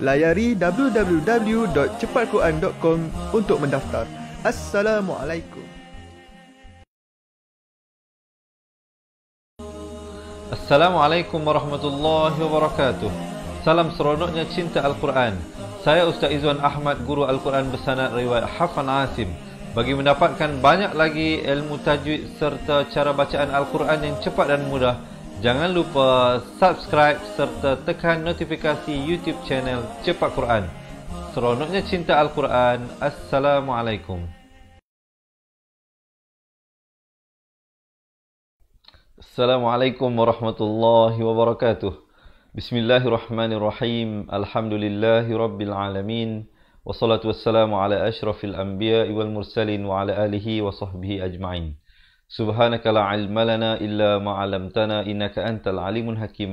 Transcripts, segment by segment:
Layari www.cepatquran.com untuk mendaftar. Assalamualaikum. Assalamualaikum warahmatullahi wabarakatuh. Salam seronoknya cinta Al-Quran. Saya Ustaz Izwan Ahmad, Guru Al-Quran Bersanad Riwayat Hafan Asim. Bagi mendapatkan banyak lagi ilmu tajwid serta cara bacaan Al-Quran yang cepat dan mudah, Jangan lupa subscribe serta tekan notifikasi YouTube channel Cepat Quran. Seronoknya cinta Al-Quran. Assalamualaikum. Assalamualaikum warahmatullahi wabarakatuh. Bismillahirrahmanirrahim. Alhamdulillahirrabbilalamin. Wassalatu wassalamu ala ashrafil anbiya wal mursalin wa ala alihi wa sahbihi ajma'in. سبحانك لا علم لنا إلا ما علمتنا إنك أنت العليم الحكيم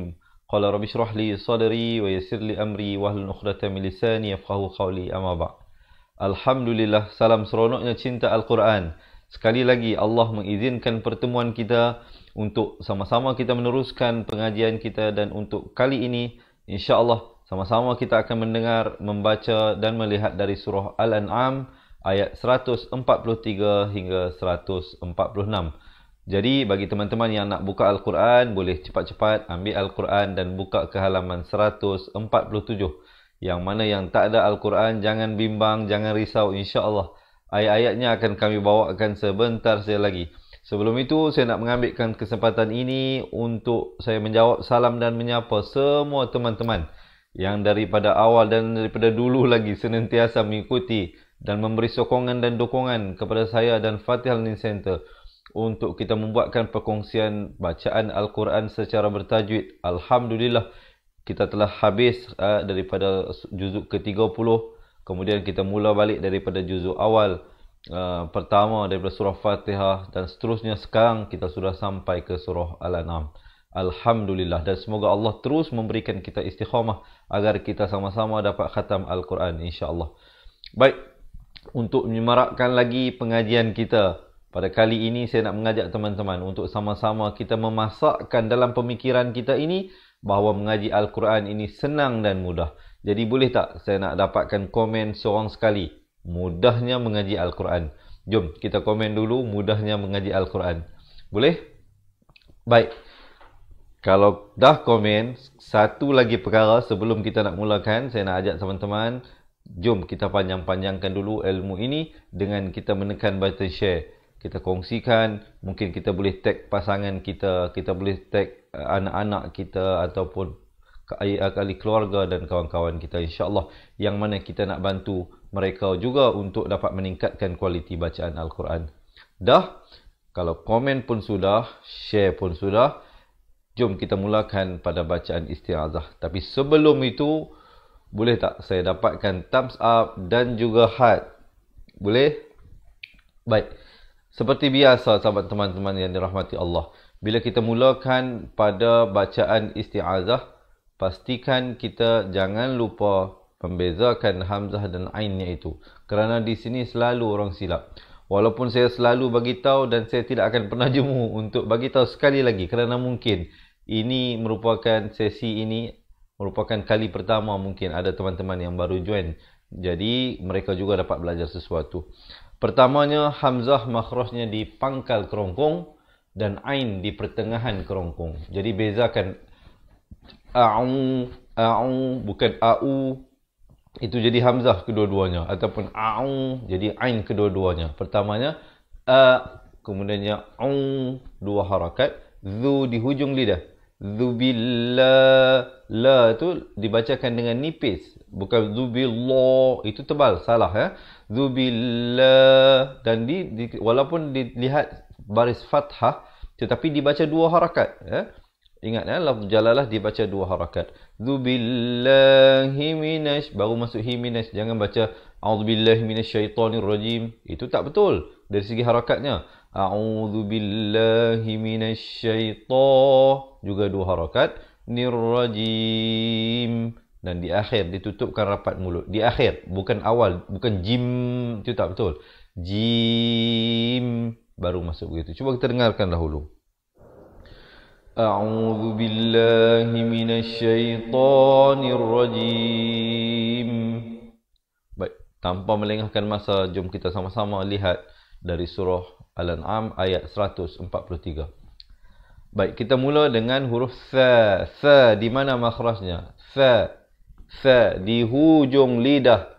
قال رب اشرح لي صدري ويسر لي أمري وهل نخرة من لساني يفقه قولي أما بعد الحمد seronoknya cinta Al-Quran Sekali lagi Allah mengizinkan pertemuan kita untuk sama-sama kita meneruskan pengajian kita dan untuk kali ini insya-Allah sama-sama kita akan mendengar, membaca dan melihat dari surah Al-An'am ayat 143 hingga 146. Jadi bagi teman-teman yang nak buka Al-Quran boleh cepat-cepat ambil Al-Quran dan buka ke halaman 147. Yang mana yang tak ada Al-Quran jangan bimbang, jangan risau insya-Allah. Ayat-ayatnya akan kami bawakan sebentar saja lagi. Sebelum itu saya nak mengambilkan kesempatan ini untuk saya menjawab salam dan menyapa semua teman-teman yang daripada awal dan daripada dulu lagi senantiasa mengikuti dan memberi sokongan dan dukungan kepada saya dan Fatih Al-Nin Center untuk kita membuatkan perkongsian bacaan Al-Quran secara bertajwid. Alhamdulillah kita telah habis uh, daripada juzuk ke-30 kemudian kita mula balik daripada juzuk awal uh, pertama daripada surah Fatihah dan seterusnya sekarang kita sudah sampai ke surah Al-An'am. Alhamdulillah dan semoga Allah terus memberikan kita istiqamah agar kita sama-sama dapat khatam Al-Quran insya-Allah. Baik, untuk menyemarakkan lagi pengajian kita. Pada kali ini saya nak mengajak teman-teman untuk sama-sama kita memasakkan dalam pemikiran kita ini bahawa mengaji Al-Quran ini senang dan mudah. Jadi boleh tak saya nak dapatkan komen seorang sekali? Mudahnya mengaji Al-Quran. Jom kita komen dulu mudahnya mengaji Al-Quran. Boleh? Baik. Kalau dah komen, satu lagi perkara sebelum kita nak mulakan, saya nak ajak teman-teman jom kita panjang-panjangkan dulu ilmu ini dengan kita menekan button share kita kongsikan mungkin kita boleh tag pasangan kita kita boleh tag eh, anak-anak kita ataupun eh, ahli keluarga dan kawan-kawan kita Insyaallah yang mana kita nak bantu mereka juga untuk dapat meningkatkan kualiti bacaan al-Quran. Dah kalau komen pun sudah, share pun sudah, jom kita mulakan pada bacaan istiazah. Tapi sebelum itu, boleh tak saya dapatkan thumbs up dan juga heart? Boleh? Baik. Seperti biasa sahabat teman-teman yang dirahmati Allah, bila kita mulakan pada bacaan isti'azah, pastikan kita jangan lupa membezakan hamzah dan ainnya itu. Kerana di sini selalu orang silap. Walaupun saya selalu bagi tahu dan saya tidak akan pernah jemu untuk bagi tahu sekali lagi kerana mungkin ini merupakan sesi ini merupakan kali pertama mungkin ada teman-teman yang baru join. Jadi mereka juga dapat belajar sesuatu. Pertamanya hamzah makhrajnya di pangkal kerongkong dan ain di pertengahan kerongkong. Jadi bezakan au au bukan au itu jadi hamzah kedua-duanya ataupun au jadi ain kedua-duanya. Pertamanya a kemudiannya au dua harakat zu di hujung lidah. Zubillah la tu dibacakan dengan nipis bukan zubillah itu tebal salah ya zubillah dan di, di walaupun dilihat baris fathah tetapi dibaca dua harakat ya ingat ya lafz jalalah dibaca dua harakat zubillahi minash baru masuk himinash jangan baca auzubillahi minasyaitonirrajim itu tak betul dari segi harakatnya auzubillahi minasyaitah juga dua harakat nirrajim dan di akhir ditutupkan rapat mulut di akhir bukan awal bukan jim itu tak betul jim baru masuk begitu cuba kita dengarkan dahulu A'udhu billahi من الشيطان Baik, tanpa melengahkan masa, jom kita sama-sama lihat dari surah Al-An'am ayat 143. Baik, kita mula dengan huruf sa. Sa, di mana makhrajnya? Sa. Sa, di hujung lidah.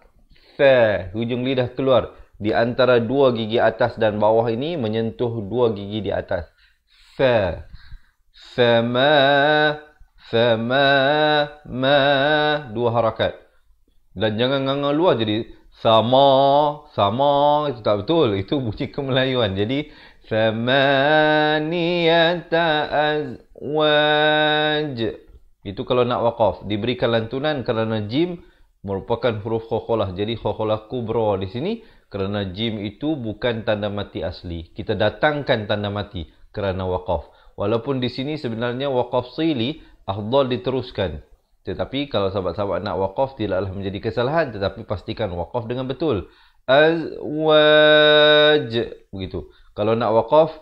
Sa, hujung lidah keluar. Di antara dua gigi atas dan bawah ini menyentuh dua gigi di atas. Sa. Sama. Sama. Ma. Dua harakat. Dan jangan ngangang luar jadi sama. Sama. Itu tak betul. Itu bunyi kemelayuan. Jadi, Thamaniyata azwaj. Itu kalau nak waqaf. Diberikan lantunan kerana jim merupakan huruf khokolah Jadi khokolah kubro di sini. Kerana jim itu bukan tanda mati asli. Kita datangkan tanda mati kerana waqaf. Walaupun di sini sebenarnya waqaf sili, afdal diteruskan. Tetapi kalau sahabat-sahabat nak waqaf, tidaklah menjadi kesalahan. Tetapi pastikan waqaf dengan betul. Azwaj. Begitu kalau nak waqaf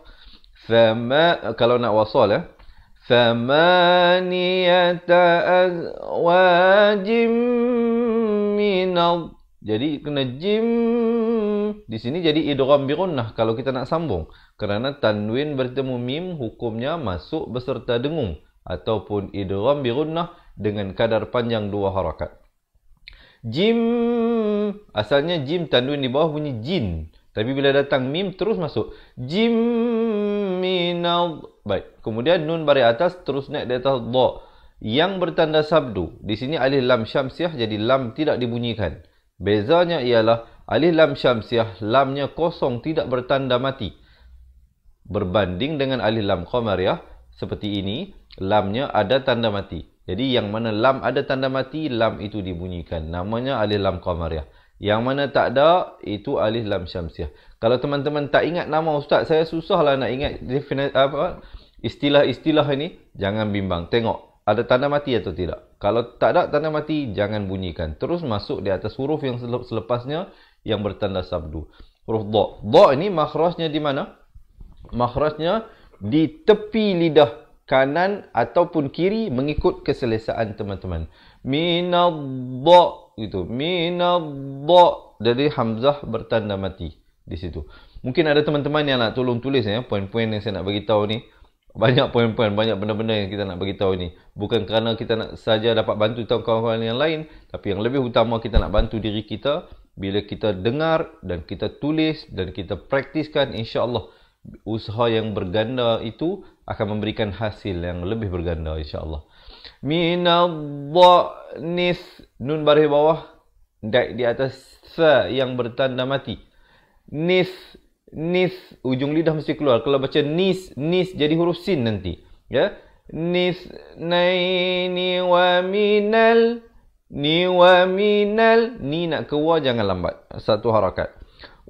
fama kalau nak wasal ya famaniyata azwajim minad jadi kena jim di sini jadi idgham bi gunnah kalau kita nak sambung kerana tanwin bertemu mim hukumnya masuk beserta dengung ataupun idgham bi gunnah dengan kadar panjang dua harakat jim asalnya jim tanwin di bawah bunyi jin tapi bila datang mim terus masuk. Jim minal. Baik. Kemudian nun bari atas terus naik di atas do. Yang bertanda sabdu. Di sini alih lam syamsiah jadi lam tidak dibunyikan. Bezanya ialah alih lam syamsiah lamnya kosong tidak bertanda mati. Berbanding dengan alih lam qamariah seperti ini lamnya ada tanda mati. Jadi yang mana lam ada tanda mati, lam itu dibunyikan. Namanya alih lam qamariah. Yang mana tak ada, itu alif lam syamsiah. Kalau teman-teman tak ingat nama ustaz, saya susahlah nak ingat apa istilah-istilah ini. Jangan bimbang. Tengok, ada tanda mati atau tidak. Kalau tak ada tanda mati, jangan bunyikan. Terus masuk di atas huruf yang selepasnya yang bertanda sabdu. Huruf do. Do ini makhrajnya di mana? Makhrajnya di tepi lidah kanan ataupun kiri mengikut keselesaan teman-teman. Minadda. -teman itu minadda jadi hamzah bertanda mati di situ mungkin ada teman-teman yang nak tolong tulis ya poin-poin yang saya nak bagi tahu ni banyak poin-poin banyak benda-benda yang kita nak bagi tahu ni bukan kerana kita nak saja dapat bantu tahu kawan-kawan yang lain tapi yang lebih utama kita nak bantu diri kita bila kita dengar dan kita tulis dan kita praktiskan insya-Allah usaha yang berganda itu akan memberikan hasil yang lebih berganda insya-Allah minadhanis nun baris bawah dai di atas sa yang bertanda mati nis nis ujung lidah mesti keluar kalau baca nis nis jadi huruf sin nanti ya nis naini wa minal ni wa minal ni nak ke jangan lambat satu harakat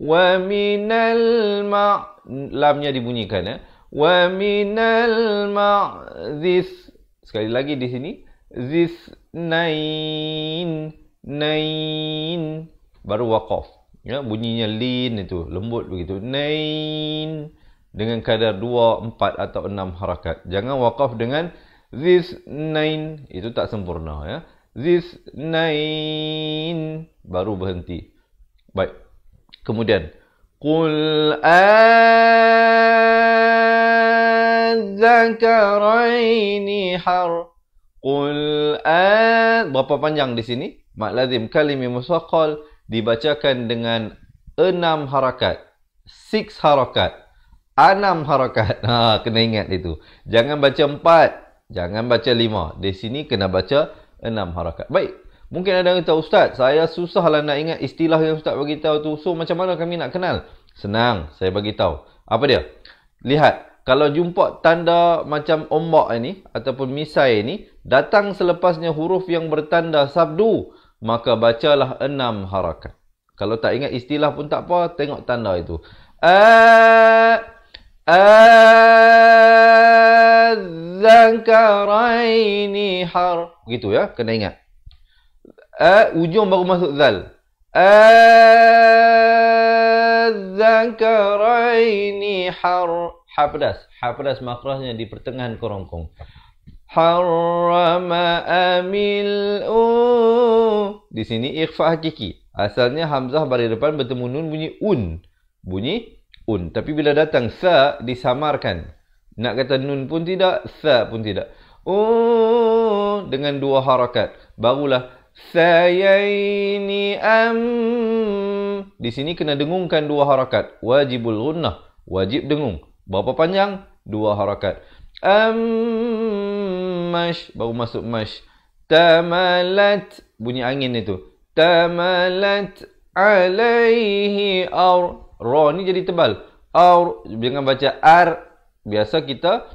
wa minal ma lamnya dibunyikan ya wa minal ma'zis Sekali lagi di sini. Zis nain. Nain. Baru waqaf. Ya, bunyinya lin itu. Lembut begitu. Nain. Dengan kadar dua, empat atau enam harakat. Jangan waqaf dengan zis nain. Itu tak sempurna. Ya. Zis nain. Baru berhenti. Baik. Kemudian. Kemudian. Qul قل أذكرين har. Qul أذ berapa panjang di sini mad lazim kalimi musaqqal dibacakan dengan enam harakat six harakat enam harakat ha kena ingat itu jangan baca empat jangan baca lima di sini kena baca enam harakat baik Mungkin ada yang kata, Ustaz, saya susahlah nak ingat istilah yang Ustaz bagi tahu tu. So, macam mana kami nak kenal? Senang, saya bagi tahu. Apa dia? Lihat, kalau jumpa tanda macam ombak ini ataupun misai ini datang selepasnya huruf yang bertanda sabdu, maka bacalah enam harakat. Kalau tak ingat istilah pun tak apa, tengok tanda itu. Eh, eh, zankaraini har. Gitu ya, kena ingat. A ujung baru masuk zal. Azzakaraini har habdas. Habdas makrasnya di pertengahan kerongkong. Harama amil amil'u. Di sini ikhfa hakiki. Asalnya Hamzah baris depan bertemu nun bunyi un. Bunyi un. Tapi bila datang sa disamarkan. Nak kata nun pun tidak, sa pun tidak. Un dengan dua harakat. Barulah Sayaini am. Di sini kena dengungkan dua harakat. Wajibul gunnah. Wajib dengung. Berapa panjang? Dua harakat. Am mash. Baru masuk mash. Tamalat. Bunyi angin itu. Tamalat alaihi ar. Ra ni jadi tebal. Ar. dengan baca ar. Biasa kita.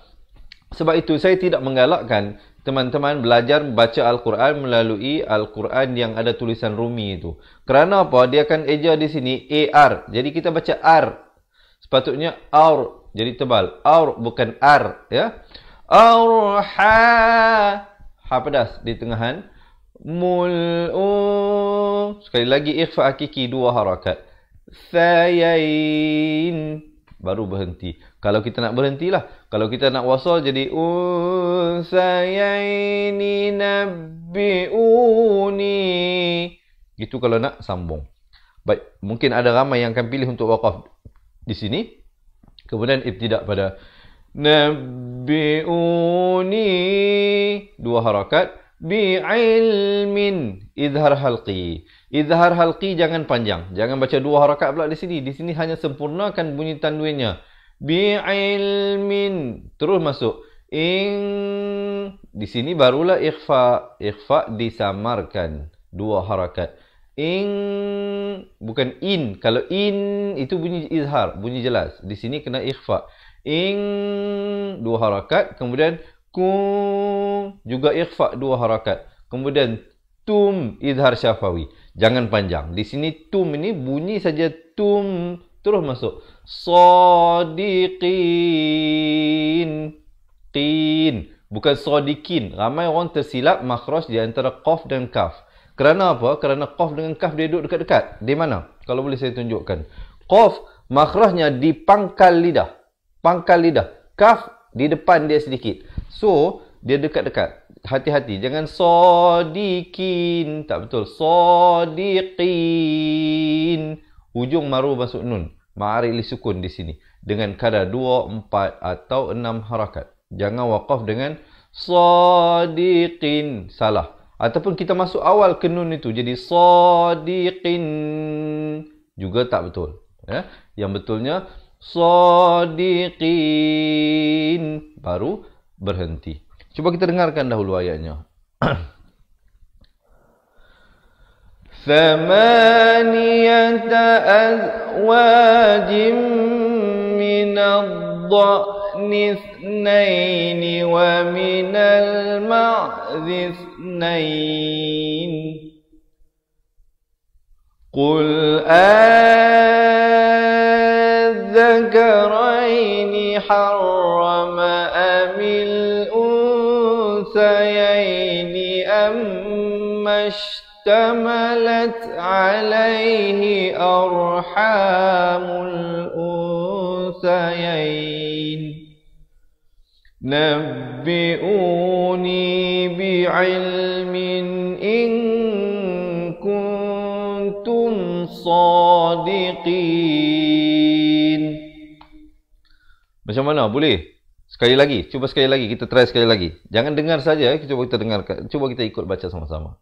Sebab itu saya tidak menggalakkan teman-teman belajar baca Al-Quran melalui Al-Quran yang ada tulisan Rumi itu. Kerana apa? Dia akan eja di sini AR. Jadi kita baca R. Sepatutnya AUR. Jadi tebal. AUR bukan R. Ya. AUR HA. Ha pedas di tengahan. MUL -u. Sekali lagi ikhfa hakiki dua harakat. Thayain baru berhenti. Kalau kita nak berhentilah. Kalau kita nak wasal jadi un sayaini nabiuni. Itu kalau nak sambung. Baik, mungkin ada ramai yang akan pilih untuk wakaf di sini. Kemudian ibtidak pada nabiuni dua harakat bi ilmin izhar halqi. Izhar halqi jangan panjang. Jangan baca dua harakat pula di sini. Di sini hanya sempurnakan bunyi tanwinnya. Bi'ilmin. Terus masuk. Ing. Di sini barulah ikhfa. Ikhfa disamarkan. Dua harakat. Ing. Bukan in. Kalau in itu bunyi izhar. Bunyi jelas. Di sini kena ikhfa. Ing. Dua harakat. Kemudian. Ku. Juga ikhfa dua harakat. Kemudian tum idhar syafawi. Jangan panjang. Di sini tum ini bunyi saja tum terus masuk. Sadiqin. Qin. Bukan sadiqin. Ramai orang tersilap makhraj di antara qaf dan kaf. Kerana apa? Kerana qaf dengan kaf dia duduk dekat-dekat. Di mana? Kalau boleh saya tunjukkan. Qaf makhrajnya di pangkal lidah. Pangkal lidah. Kaf di depan dia sedikit. So, dia dekat-dekat hati-hati jangan sodikin tak betul sodiqin hujung maru masuk nun ma'ari li sukun di sini dengan kadar dua empat atau enam harakat jangan wakaf dengan sodiqin salah ataupun kita masuk awal ke nun itu jadi sodiqin juga tak betul ya yang betulnya sodiqin baru berhenti Cuba kita dengarkan dahulu ayatnya. ثمانية أزواج من الضأن اثنين ومن المعز اثنين قل أذكر اشتملت عليه أرحام الأنثيين نبئوني بعلم إن كنتم صادقين Macam mana? Boleh? Sekali lagi. Cuba sekali lagi. Kita try sekali lagi. Jangan dengar saja. Cuba kita dengar. Cuba kita ikut baca sama-sama.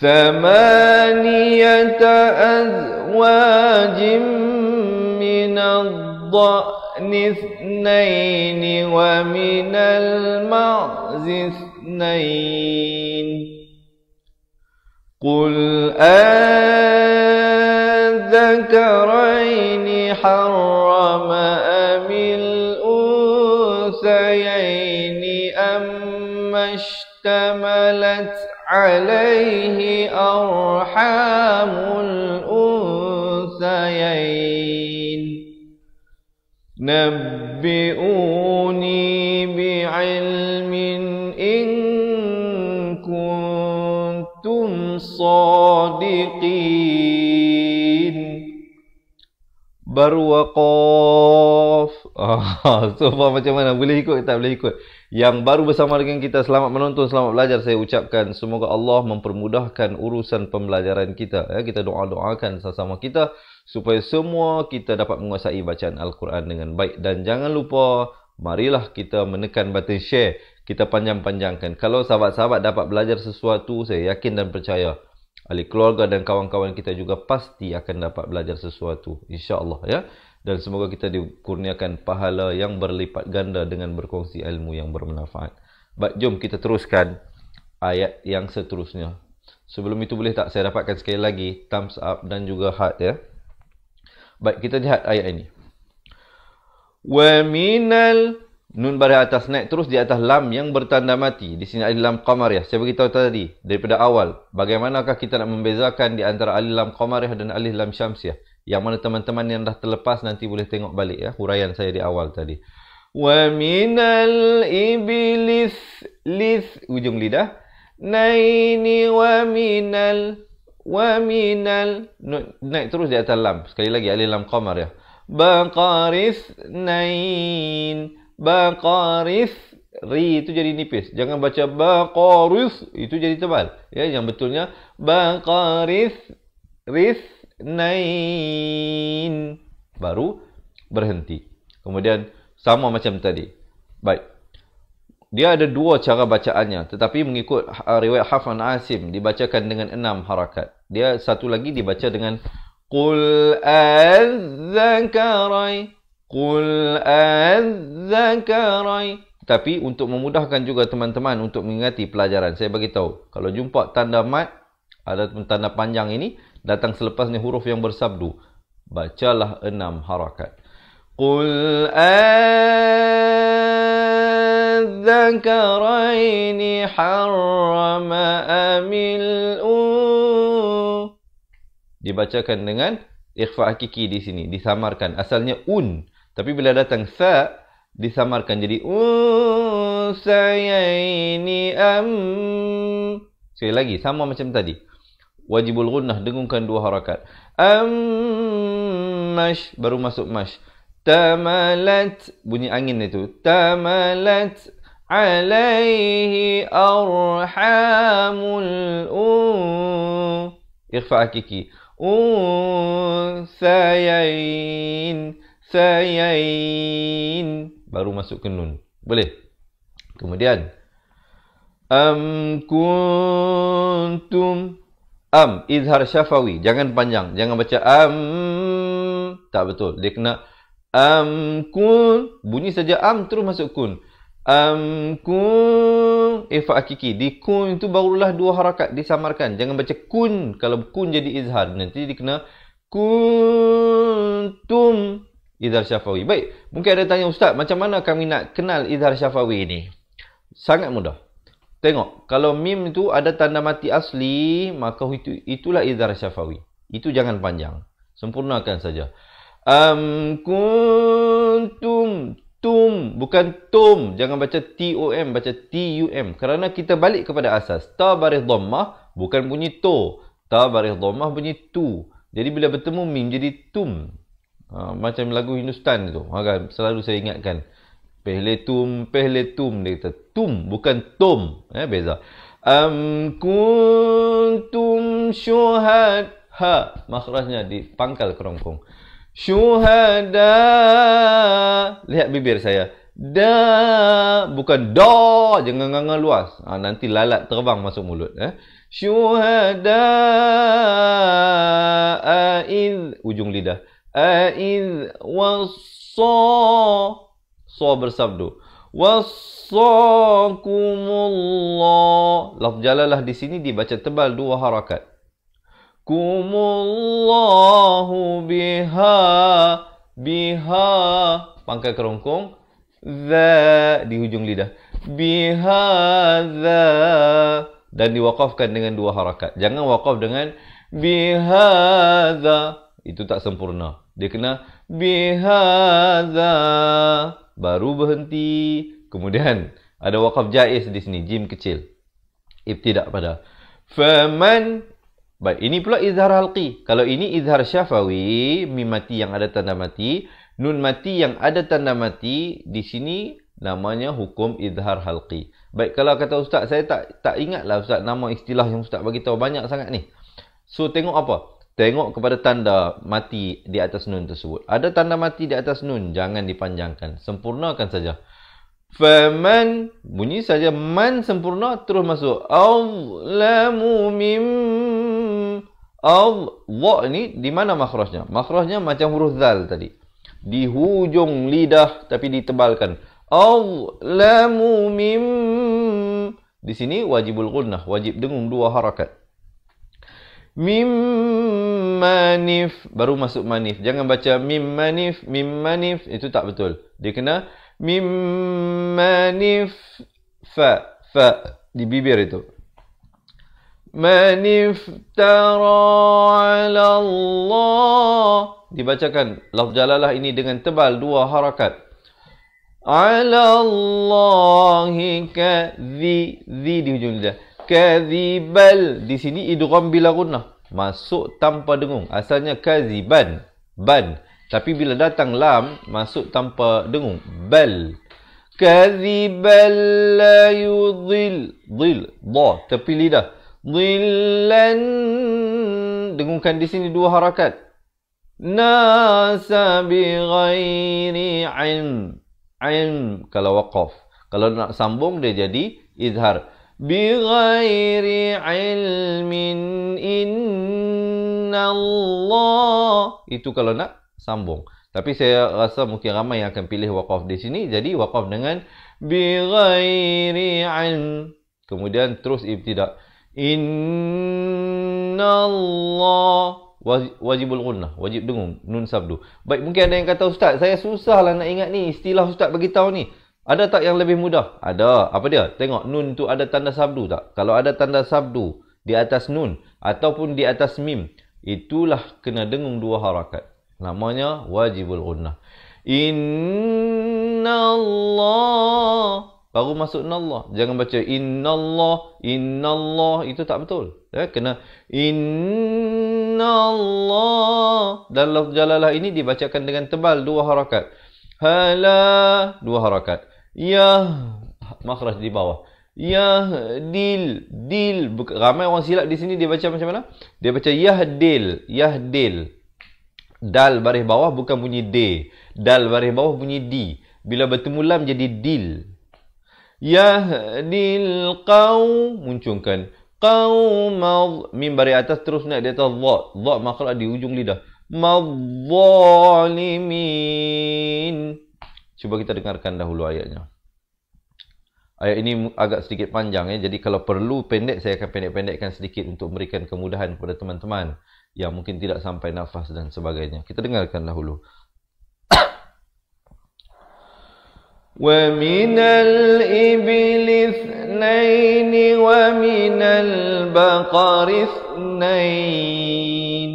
ثمانية أزواج من الضأن اثنين ومن المعز اثنين قل أذكرين حرم أم الأنثيين أم اشتملت عليه أرحام الأنثيين نبئوني بعلم إن كنتم صادقين baru waqaf. Ah, so far macam mana? Boleh ikut ke tak boleh ikut? Yang baru bersama dengan kita, selamat menonton, selamat belajar. Saya ucapkan semoga Allah mempermudahkan urusan pembelajaran kita. Ya, kita doa-doakan sesama kita supaya semua kita dapat menguasai bacaan Al-Quran dengan baik. Dan jangan lupa, marilah kita menekan button share. Kita panjang-panjangkan. Kalau sahabat-sahabat dapat belajar sesuatu, saya yakin dan percaya ahli keluarga dan kawan-kawan kita juga pasti akan dapat belajar sesuatu insya Allah, ya dan semoga kita dikurniakan pahala yang berlipat ganda dengan berkongsi ilmu yang bermanfaat baik jom kita teruskan ayat yang seterusnya sebelum itu boleh tak saya dapatkan sekali lagi thumbs up dan juga heart ya baik kita lihat ayat ini wa minal Nun baris atas naik terus di atas lam yang bertanda mati. Di sini alif lam qamariyah. Saya beritahu tadi daripada awal. Bagaimanakah kita nak membezakan di antara alif lam qamariyah dan alif lam syamsiyah. Yang mana teman-teman yang dah terlepas nanti boleh tengok balik ya. Huraian saya di awal tadi. Wa minal iblis lis. Ujung lidah. Naini wa minal. Wa minal. Naik terus di atas lam. Sekali lagi alif lam qamariyah. Baqaris nain baqarif ri itu jadi nipis jangan baca baqarif itu jadi tebal ya yang betulnya baqarif rif nain baru berhenti kemudian sama macam tadi baik dia ada dua cara bacaannya tetapi mengikut uh, riwayat Hafan Asim dibacakan dengan enam harakat dia satu lagi dibaca dengan qul azzakarai Qul adzakarai. Tapi untuk memudahkan juga teman-teman untuk mengingati pelajaran, saya bagi tahu. Kalau jumpa tanda mat ada tanda panjang ini datang selepas ni huruf yang bersabdu. Bacalah enam harakat. Qul adzakaraini harrama amil Dibacakan dengan ikhfa hakiki di sini. Disamarkan. Asalnya un. Tapi bila datang sa disamarkan jadi usayaini oh, am. Sekali lagi sama macam tadi. Wajibul gunnah dengungkan dua harakat. Am mash baru masuk mash. Tamalat bunyi angin itu. Tamalat alaihi arhamul u. Ikhfa akiki. Usayaini thayyin baru masuk ke nun boleh kemudian am kuntum am izhar syafawi jangan panjang jangan baca am tak betul dia kena am kun bunyi saja am terus masuk kun am kun ifa akiki di kun itu barulah dua harakat disamarkan jangan baca kun kalau kun jadi izhar nanti dikena kena kuntum Idhar Syafawi. Baik, mungkin ada tanya Ustaz, macam mana kami nak kenal idhar Syafawi ini? Sangat mudah. Tengok, kalau mim itu ada tanda mati asli, maka itu, itulah idhar Syafawi. Itu jangan panjang. Sempurnakan saja. Am kuntum tum bukan tum jangan baca t o m baca t u m kerana kita balik kepada asas ta baris dhammah bukan bunyi to ta baris dhammah bunyi tu jadi bila bertemu mim jadi tum Ha, macam lagu Hindustan tu. Ha, kan? Selalu saya ingatkan. Pehle tum, pehle tum. Dia kata tum, bukan tum. Eh, beza. Am tum syuhad. Ha, makhrajnya di pangkal kerongkong. Syuhada. Lihat bibir saya. Da. Bukan da. Jangan ganga luas. Ha, nanti lalat terbang masuk mulut. Eh. Syuhada. Ujung lidah aiz wasa so bersabdu wasakumullah lafz jalalah di sini dibaca tebal dua harakat kumullahu biha biha pangkal kerongkong za di hujung lidah bihadza dan diwakafkan dengan dua harakat jangan wakaf dengan biha bihadza itu tak sempurna dia kena bihaza baru berhenti kemudian ada wakaf jaiz di sini jim kecil ibtidak pada faman baik ini pula izhar halqi kalau ini izhar syafawi mim mati yang ada tanda mati nun mati yang ada tanda mati di sini namanya hukum izhar halqi baik kalau kata ustaz saya tak tak ingatlah ustaz nama istilah yang ustaz bagi tahu banyak sangat ni so tengok apa Tengok kepada tanda mati di atas nun tersebut. Ada tanda mati di atas nun, jangan dipanjangkan. Sempurnakan saja. Faman bunyi saja man sempurna terus masuk. Allamu mim al wa ni di mana makhrajnya? Makhrajnya macam huruf zal tadi. Di hujung lidah tapi ditebalkan. Allamu mim di sini wajibul gunnah, wajib dengung dua harakat. Mim manif baru masuk manif jangan baca mim manif mim manif itu tak betul dia kena mim manif fa fa di bibir itu manif tara ala Allah dibacakan lafaz jalalah ini dengan tebal dua harakat ala Allah ka di di hujung lidah kadzibal di sini idgham bila gunnah masuk tanpa dengung. Asalnya kaziban, ban. Tapi bila datang lam, masuk tanpa dengung. Bal. Kaziban la yudzil, dzil. Dha. Tapi lidah. Dzillan. Dengungkan di sini dua harakat. Nasa bighairi ilm. Ilm. Kalau waqaf. Kalau nak sambung, dia jadi izhar. Izhar. بغير علم إن الله itu kalau nak sambung tapi saya rasa mungkin ramai yang akan pilih waqaf di sini jadi waqaf dengan بغير علم kemudian terus ibtidak إن الله wajibul gunnah wajib dengung nun sabdu baik mungkin ada yang kata ustaz saya susahlah nak ingat ni istilah ustaz bagi tahu ni ada tak yang lebih mudah? Ada. Apa dia? Tengok nun tu ada tanda sabdu tak? Kalau ada tanda sabdu di atas nun ataupun di atas mim, itulah kena dengung dua harakat. Namanya wajibul gunnah. Inna Allah. Baru masuk inna Allah. Jangan baca inna Allah, inna Allah. Itu tak betul. Ya, kena inna Allah. Dan lafz jalalah ini dibacakan dengan tebal dua harakat. Hala dua harakat. Ya makhraj di bawah. Ya dil dil ramai orang silap di sini dia baca macam mana? Dia baca yahdil yahdil. Dal baris bawah bukan bunyi d. Dal baris bawah bunyi d. Bila bertemu lam jadi dil. Yahdil kau muncungkan Kau mal mim baris atas terus naik dia atas dha. Dha makhraj di ujung lidah. Mazzalimin. Cuba kita dengarkan dahulu ayatnya. Ayat ini agak sedikit panjang ya. Jadi kalau perlu pendek saya akan pendek-pendekkan sedikit untuk memberikan kemudahan kepada teman-teman yang mungkin tidak sampai nafas dan sebagainya. Kita dengarkan dahulu. ومن الإبل اثنين ومن البقر اثنين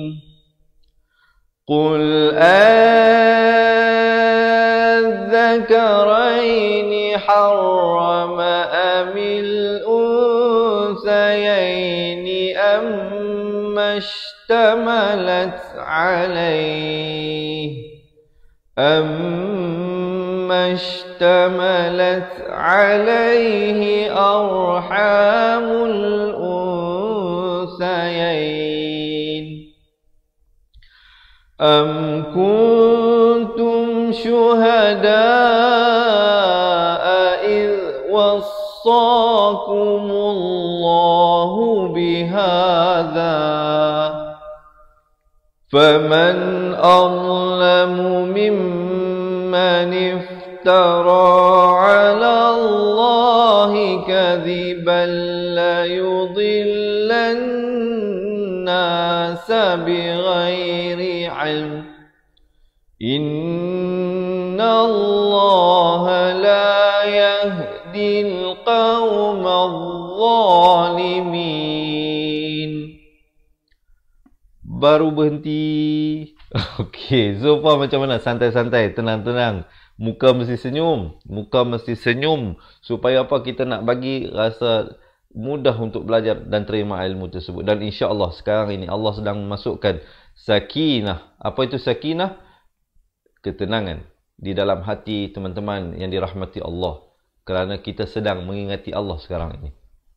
قل آه اشتملت عليه أما اشتملت عليه أرحام الأنثيين أم كنتم شهداء إذ وصاكم الله بهذا فمن أظلم ممن افترى على الله كذبا ليضل الناس بغير علم baru berhenti. Okey, so far macam mana? Santai-santai, tenang-tenang. Muka mesti senyum. Muka mesti senyum. Supaya apa kita nak bagi rasa mudah untuk belajar dan terima ilmu tersebut. Dan insya Allah sekarang ini Allah sedang memasukkan sakinah. Apa itu sakinah? Ketenangan di dalam hati teman-teman yang dirahmati Allah. Kerana kita sedang mengingati Allah sekarang ini.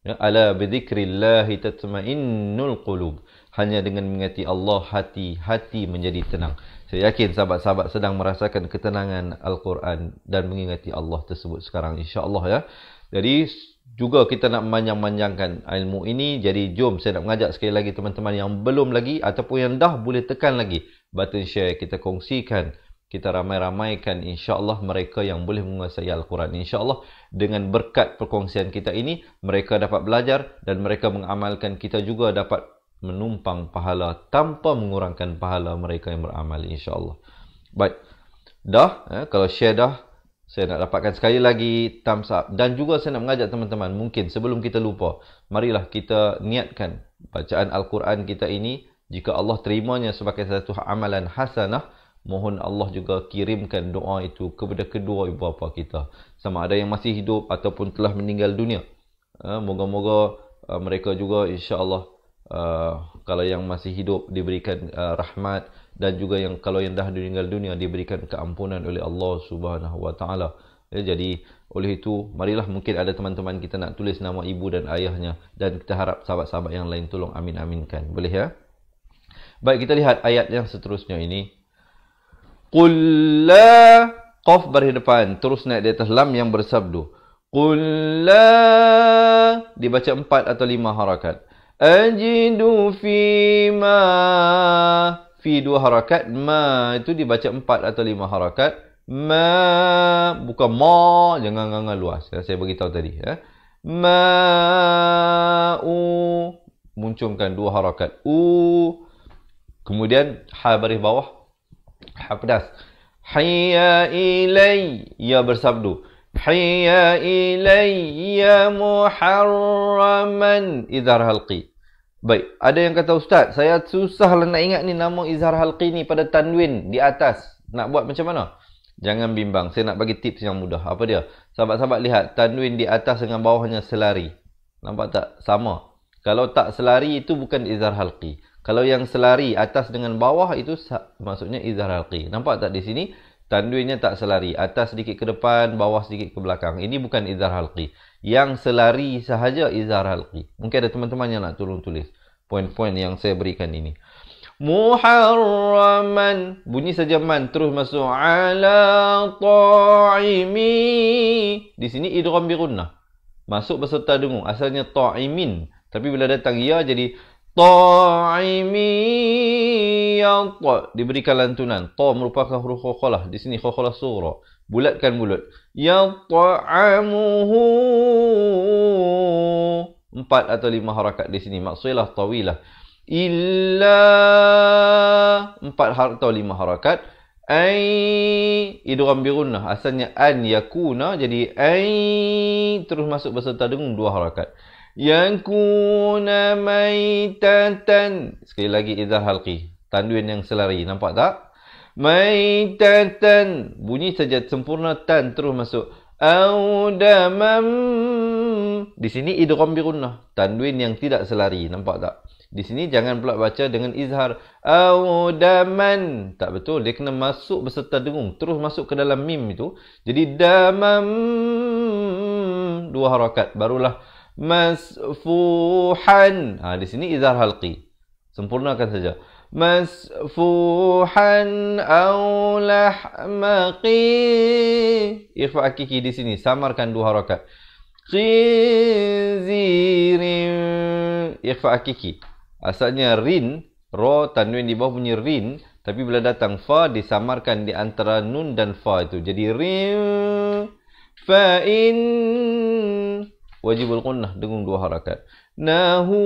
Ya, ala ala bidhikrillahi tatma'innul qulub hanya dengan mengingati Allah hati hati menjadi tenang. Saya yakin sahabat-sahabat sedang merasakan ketenangan Al-Quran dan mengingati Allah tersebut sekarang insya-Allah ya. Jadi juga kita nak memanjang-manjangkan ilmu ini. Jadi jom saya nak mengajak sekali lagi teman-teman yang belum lagi ataupun yang dah boleh tekan lagi button share kita kongsikan kita ramai-ramaikan insya-Allah mereka yang boleh menguasai al-Quran insya-Allah dengan berkat perkongsian kita ini mereka dapat belajar dan mereka mengamalkan kita juga dapat menumpang pahala tanpa mengurangkan pahala mereka yang beramal insyaallah. Baik. Dah eh, kalau share dah saya nak dapatkan sekali lagi thumbs up dan juga saya nak mengajak teman-teman mungkin sebelum kita lupa marilah kita niatkan bacaan al-Quran kita ini jika Allah terimanya sebagai satu amalan hasanah mohon Allah juga kirimkan doa itu kepada kedua ibu bapa kita sama ada yang masih hidup ataupun telah meninggal dunia. Eh, moga-moga eh, mereka juga insya-Allah Eh, kalau yang masih hidup diberikan uh, rahmat dan juga yang kalau yang dah meninggal dunia diberikan keampunan oleh Allah Subhanahu wa taala. Ya, jadi oleh itu marilah mungkin ada teman-teman kita nak tulis nama ibu dan ayahnya dan kita harap sahabat-sahabat yang lain tolong amin aminkan. Boleh ya? Baik kita lihat ayat yang seterusnya ini. Qul la qaf bari depan terus naik di atas lam yang bersabdu. Qul la dibaca empat atau lima harakat. Ajidu fi ma Fi dua harakat Ma itu dibaca empat atau lima harakat Ma Bukan ma Jangan ganggang luas ya, Saya beritahu tadi ya. Ma U munculkan dua harakat U Kemudian Ha baris bawah Ha pedas Hiya ilai Ya bersabdu حي إلي محرما إزار هلقي Baik, ada yang kata ustaz, saya susahlah nak ingat ni nama izhar halqi ni pada tanwin di atas. Nak buat macam mana? Jangan bimbang, saya nak bagi tips yang mudah. Apa dia? Sahabat-sahabat lihat, tanwin di atas dengan bawahnya selari. Nampak tak? Sama. Kalau tak selari itu bukan izhar halqi. Kalau yang selari atas dengan bawah itu maksudnya izhar halqi. Nampak tak di sini? tanduinnya tak selari. Atas sedikit ke depan, bawah sedikit ke belakang. Ini bukan izhar halqi. Yang selari sahaja izhar halqi. Mungkin ada teman-teman yang nak tolong tulis poin-poin yang saya berikan ini. Muharraman Bunyi saja man terus masuk Ala ta'imi Di sini idram birunnah Masuk berserta dengung Asalnya ta'imin Tapi bila datang ia ya, jadi Ta'imiyyat Diberikan lantunan Ta merupakan huruf khokholah Di sini khokholah suhra Bulatkan mulut Yata'amuhu Empat atau lima harakat di sini Maksilah tawilah Illa Empat atau lima harakat Ay Idram birunnah Asalnya an yakuna Jadi ay Terus masuk berserta dengan dua harakat yakuna maitatan sekali lagi idza halqi tanduin yang selari nampak tak maitatan bunyi saja sempurna tan terus masuk audamam di sini idgham birunnah tanduin yang tidak selari nampak tak di sini jangan pula baca dengan izhar audaman tak betul dia kena masuk beserta dengung terus masuk ke dalam mim itu jadi damam dua harakat barulah masfuhan ha, di sini izhar halqi sempurnakan saja masfuhan au lahmaqi ikhfa akiki di sini samarkan dua harakat khinzirin ikhfa akiki asalnya rin ro tanwin di bawah bunyi rin tapi bila datang fa disamarkan di antara nun dan fa itu jadi rin fa'in wajibul qunnah dengan dua harakat nahu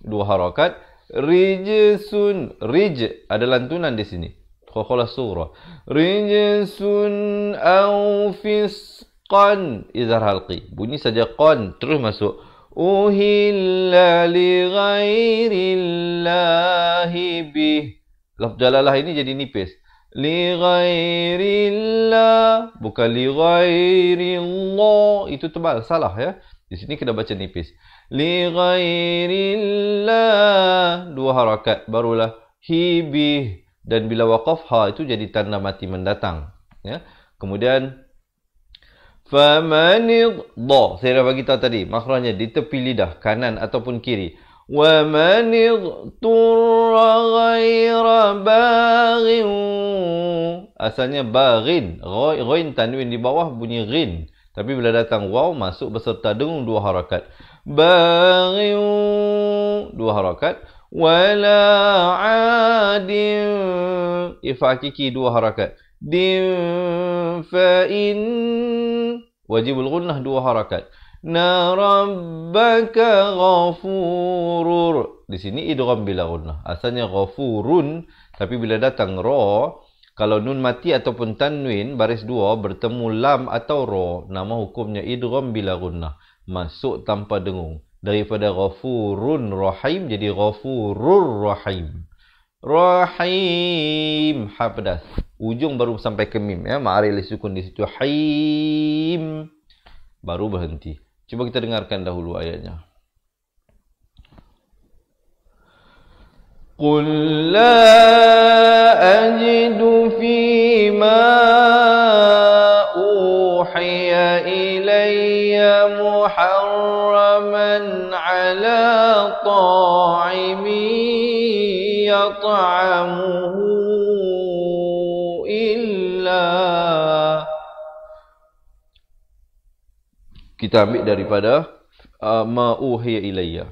dua harakat rijsun rij ada lantunan di sini khola surah rijsun au fisqan izhar halqi bunyi saja qan terus masuk uhilla li ghairillahi bih lafzalalah ini jadi nipis Lighairillah Bukan lighairillah Itu tebal, salah ya Di sini kena baca nipis Lighairillah Dua harakat, barulah Hibih Dan bila waqaf ha itu jadi tanda mati mendatang ya. Kemudian Famanidda Saya dah bagi tahu tadi Makhrajnya di tepi lidah, kanan ataupun kiri ومن اضطر غير باغ asalnya baghin ghin tanwin di bawah bunyi ghin tapi bila datang waw masuk beserta dengung dua harakat baghin dua harakat wala adin kiki dua harakat din fa in wajibul gunnah dua harakat إن ربك غفور Di sini idgham bila gunnah. Asalnya ghafurun tapi bila datang ra kalau nun mati ataupun tanwin baris dua bertemu lam atau ra nama hukumnya idgham bila gunnah. Masuk tanpa dengung. Daripada ghafurun rahim jadi ghafurur rahim. Rahim ha Ujung baru sampai ke mim ya. Ma'aril sukun di situ haim baru berhenti. Cuba kita dengarkan dahulu ayatnya. قل لا أجد فيما أوحي إلي محرما على طاعم يطعمه kita ambil daripada uh, ma uhiya ilayya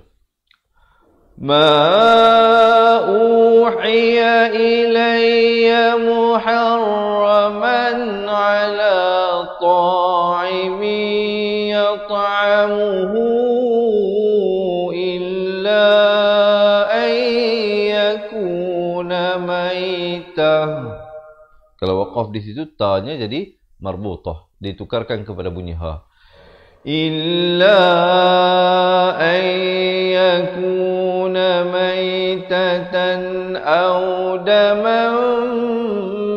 ma uhiya ilayya muharraman ala ta'imin yat'amuhu illa an maitah kalau waqaf di situ tanya jadi marbutah ditukarkan kepada bunyi ha إلا أن يكون ميتة أو دما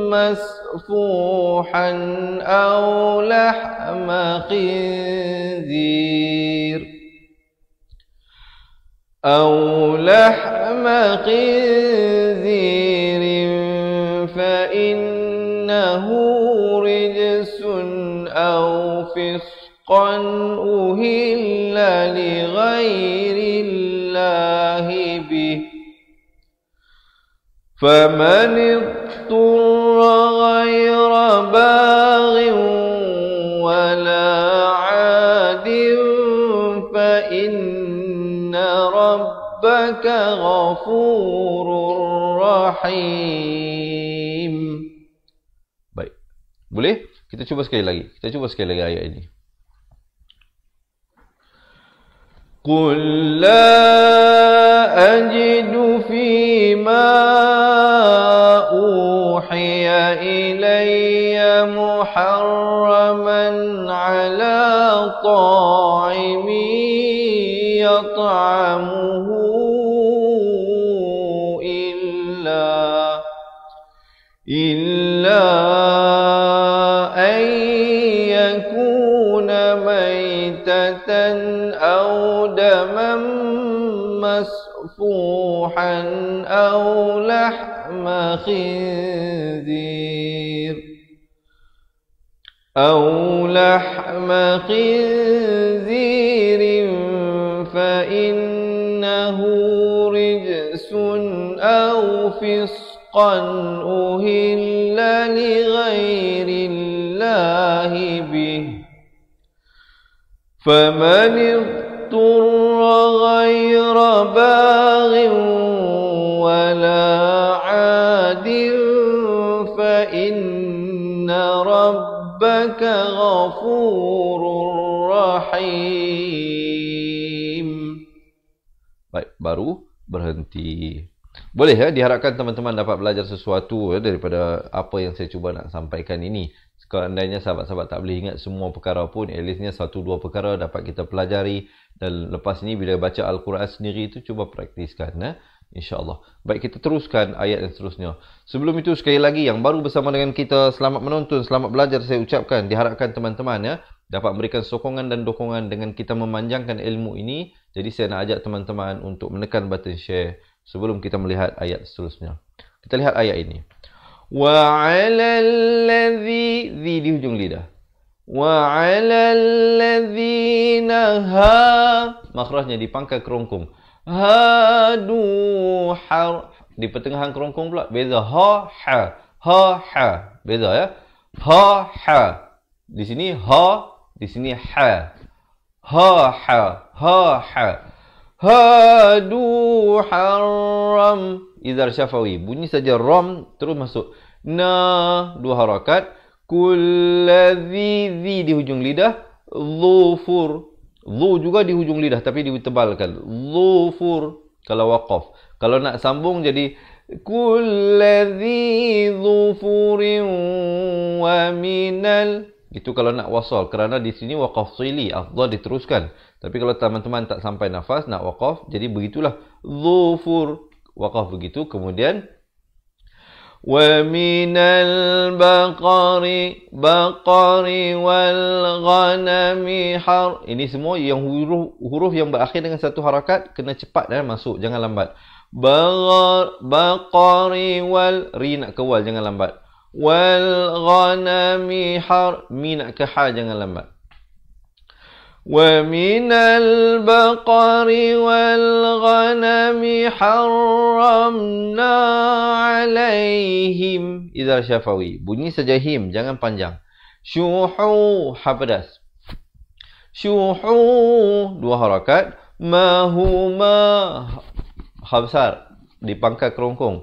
مسفوحا أو لحم خنزير أو لحم خنزير فإنه رجس أو فصح حقا أهل لغير الله به فمن اضطر غير باغ ولا عاد فإن ربك غفور رحيم Boleh? Kita cuba sekali lagi. Kita cuba sekali lagi ayat ini. قل لا أجد فيما أوحي إلي محرما على طاعم يطعم ذبحا أو لحم خنزير أو لحم خنزير فإنه رجس أو فسقا أهل لغير الله به فمن اضطر غير باب إنك غفور رحيم Baik, baru berhenti. Boleh ya, diharapkan teman-teman dapat belajar sesuatu ya, daripada apa yang saya cuba nak sampaikan ini. Sekarangnya sahabat-sahabat tak boleh ingat semua perkara pun, at leastnya satu dua perkara dapat kita pelajari. Dan lepas ini bila baca Al-Quran sendiri itu cuba praktiskan. Ya. InsyaAllah. Baik, kita teruskan ayat yang seterusnya. Sebelum itu, sekali lagi yang baru bersama dengan kita, selamat menonton, selamat belajar, saya ucapkan, diharapkan teman-teman ya, dapat memberikan sokongan dan dukungan dengan kita memanjangkan ilmu ini. Jadi, saya nak ajak teman-teman untuk menekan button share sebelum kita melihat ayat seterusnya. Kita lihat ayat ini. وَعَلَى الَّذِي di hujung lidah. وَعَلَى الَّذِينَ هَا Makhrajnya di pangkal kerongkong hadu har di pertengahan kerongkong pula beza ha ha ha ha beza ya ha ha di sini ha di sini ha ha ha ha ha hadu haram izar syafawi bunyi saja ram terus masuk na dua harakat kulladzi di hujung lidah zufur Zu juga di hujung lidah tapi ditebalkan. Zufur kalau waqaf. Kalau nak sambung jadi kulladzi zufurin wa minal. Itu kalau nak wasal kerana di sini waqaf sili afdal diteruskan. Tapi kalau teman-teman tak sampai nafas nak waqaf jadi begitulah. Zufur waqaf begitu kemudian ومن البقر بقر والغنم حر ini semua yang huruf huruf yang berakhir dengan satu harakat kena cepat dan masuk jangan lambat بقر wal ri nak ke jangan lambat wal ghanami har mi nak ke ha, jangan lambat ومن البقر والغنم حرمنا عليهم إذا شفوي بني سجهيم jangan panjang شوحو حفدس شوحو دو حركات ما هما حفصار دي بانكا كرونكون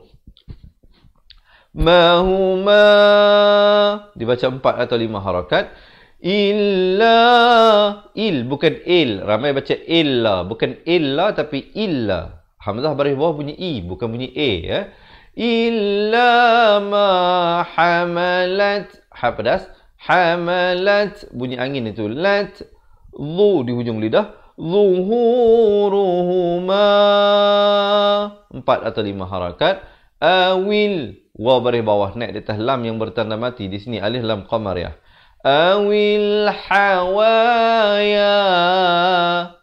ما هما دي بچا 4 atau 5 حركات illa il bukan il ramai baca illa bukan illa tapi illa hamzah baris bawah bunyi i bukan bunyi a ya illa ma hamalat ha pedas hamalat bunyi angin itu lat zu di hujung lidah zuhuruhuma empat atau lima harakat awil wa baris bawah naik di atas lam yang bertanda mati di sini alif lam qamariyah Awil Hawaya,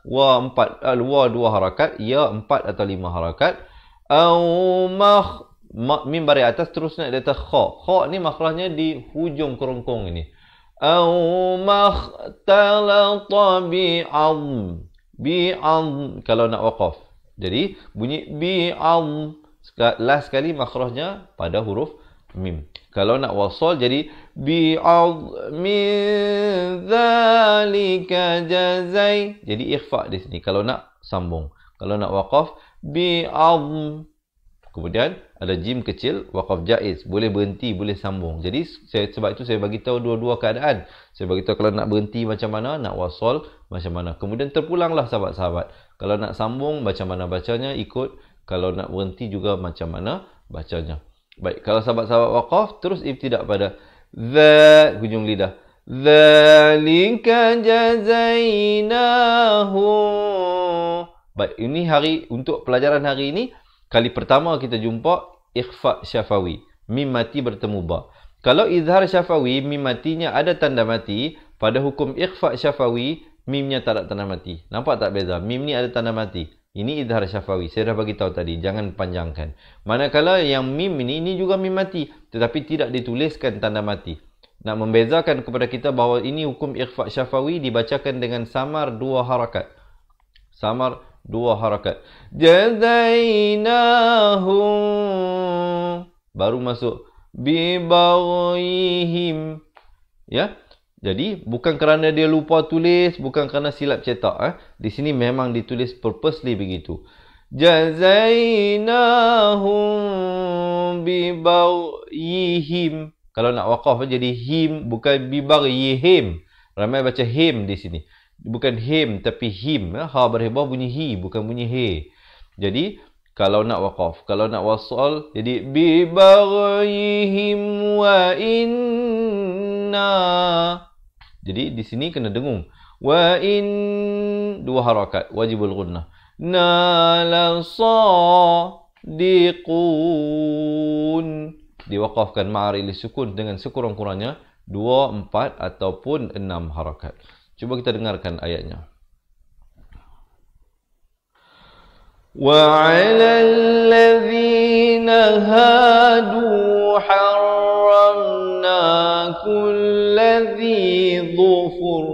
و empat الوا dua harakat ya empat atau lima harakat أو مخ من bari atas terus dia kata kha kha ni makhrajnya di hujung kerongkong ini أو bi am bi am kalau nak waqaf jadi bunyi بعظم last sekali makhrajnya pada huruf mim kalau nak wasal jadi بعظم ذلك جزي jadi ikhfa di sini kalau nak sambung kalau nak waqaf بعظم kemudian ada jim kecil waqaf jaiz boleh berhenti boleh sambung jadi saya, sebab itu saya bagi tahu dua-dua keadaan saya bagi tahu kalau nak berhenti macam mana nak wasol macam mana kemudian terpulanglah sahabat-sahabat kalau nak sambung macam mana bacanya ikut kalau nak berhenti juga macam mana bacanya baik kalau sahabat-sahabat waqaf terus ibtidak pada Dha, hujung lidah. Dhalika jazainahu. Baik, ini hari, untuk pelajaran hari ini, kali pertama kita jumpa ikhfa syafawi. Mim mati bertemu ba. Kalau izhar syafawi, mim matinya ada tanda mati, pada hukum ikhfa syafawi, mimnya tak ada tanda mati. Nampak tak beza? Mim ni ada tanda mati. Ini idhar syafawi. Saya dah bagi tahu tadi. Jangan panjangkan. Manakala yang mim ini, ini juga mim mati. Tetapi tidak dituliskan tanda mati. Nak membezakan kepada kita bahawa ini hukum ikhfa syafawi dibacakan dengan samar dua harakat. Samar dua harakat. Jazainahu. Baru masuk. Bibawihim. Ya. Jadi, bukan kerana dia lupa tulis, bukan kerana silap cetak. Eh. Di sini memang ditulis purposely begitu. Jazainahum bibawihim. Kalau nak wakaf jadi him, bukan bibawihim. Ramai baca him di sini. Bukan him, tapi him. Eh. Ha berhebah bunyi hi, bukan bunyi he. Jadi, kalau nak wakaf, kalau nak wasal, jadi bi bibawihim wa inna. Jadi di sini kena dengung. Wa in dua harakat wajibul gunnah. Na la sa diqun. Diwaqafkan ma'ar ilis sukun dengan sekurang-kurangnya 2, 4 ataupun 6 harakat. Cuba kita dengarkan ayatnya. Wa 'alal ladzina hadu harakat كل ذي ظفر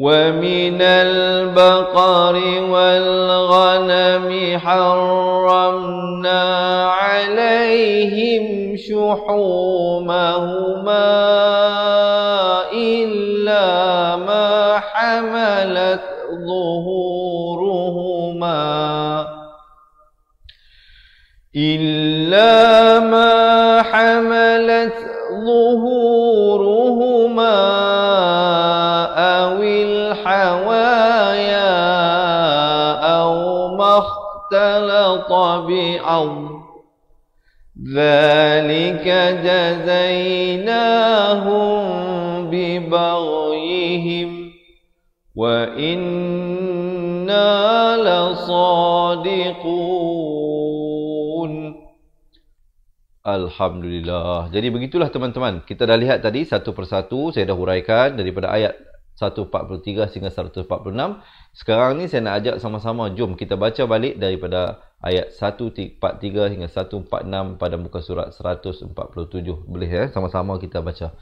ومن البقر والغنم حرمنا عليهم شحومهما إلا ما حملت ظهورهما إلا الطب ذلك جزيناهم ببغيهم وإنا لصادقون Alhamdulillah Jadi begitulah teman-teman Kita dah lihat tadi satu persatu Saya dah huraikan daripada ayat 143 sehingga 146 Sekarang ni saya nak ajak sama-sama Jom kita baca balik daripada ayat 143 hingga 146 pada muka surat 147. Boleh ya, sama-sama kita baca.